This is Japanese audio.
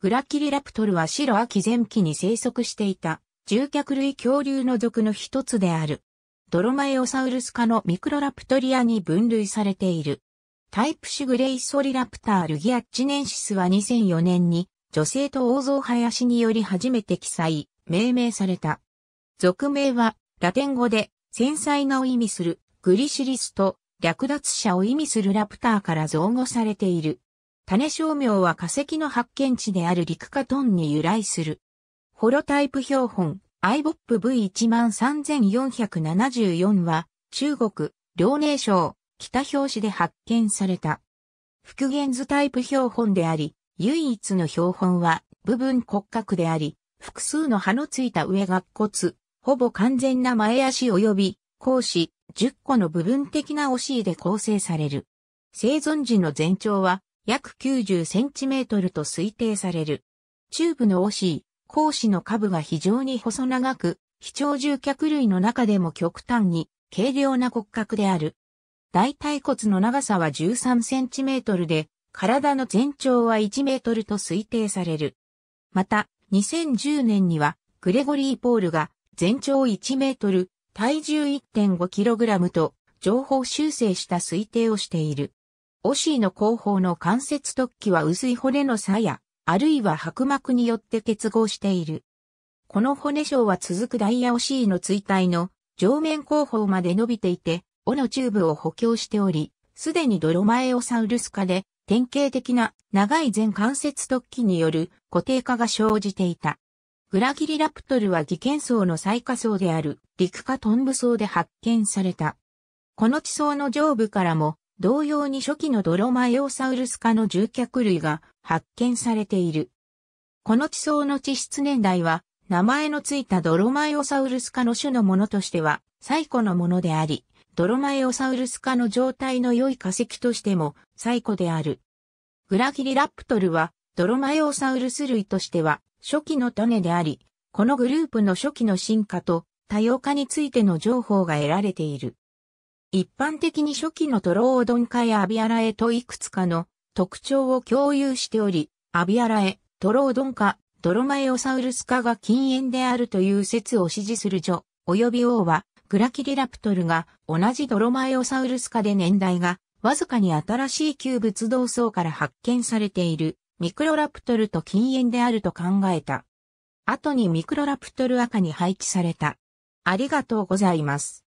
グラキリラプトルは白秋前期に生息していた、獣脚類恐竜の属の一つである。ドロマエオサウルス科のミクロラプトリアに分類されている。タイプシグレイソリラプタールギアッチネンシスは2004年に女性と王像林により初めて記載、命名された。俗名はラテン語で繊細なを意味するグリシリスと略奪者を意味するラプターから造語されている。種照明は化石の発見地である陸化トンに由来する。ホロタイプ標本、IBOP V13474 は、中国、遼寧省、北表紙で発見された。復元図タイプ標本であり、唯一の標本は、部分骨格であり、複数の葉のついた上が骨、ほぼ完全な前足及び、後肢、10個の部分的なお尻で構成される。生存時の全長は約90センチメートルと推定される。チューブの惜しい、格子の下部が非常に細長く、非常獣脚類の中でも極端に軽量な骨格である。大腿骨の長さは13センチメートルで、体の全長は1メートルと推定される。また、2010年には、グレゴリー・ポールが、全長1メートル、体重1 5キログラムと、情報修正した推定をしている。オシーの後方の関節突起は薄い骨の鞘、あるいは白膜によって結合している。この骨章は続くダイヤオシーの椎体の上面後方まで伸びていて、尾のチューブを補強しており、すでにドロマエオサウルス化で典型的な長い全関節突起による固定化が生じていた。グラギリラプトルは技研層の最下層である陸下トンブ層で発見された。この地層の上部からも同様に初期のドロマエオサウルス科の獣脚類が発見されている。この地層の地質年代は、名前のついたドロマエオサウルス科の種のものとしては、最古のものであり、ドロマエオサウルス科の状態の良い化石としても最古である。グラギリラプトルは、ドロマエオサウルス類としては、初期の種であり、このグループの初期の進化と多様化についての情報が得られている。一般的に初期のトロオドン科やアビアラエといくつかの特徴を共有しており、アビアラエ、トロオドン科、ドロマエオサウルス科が禁煙であるという説を支持する女、及び王は、グラキリラプトルが同じドロマエオサウルス科で年代がわずかに新しい旧物同層から発見されているミクロラプトルと禁煙であると考えた。後にミクロラプトル赤に配置された。ありがとうございます。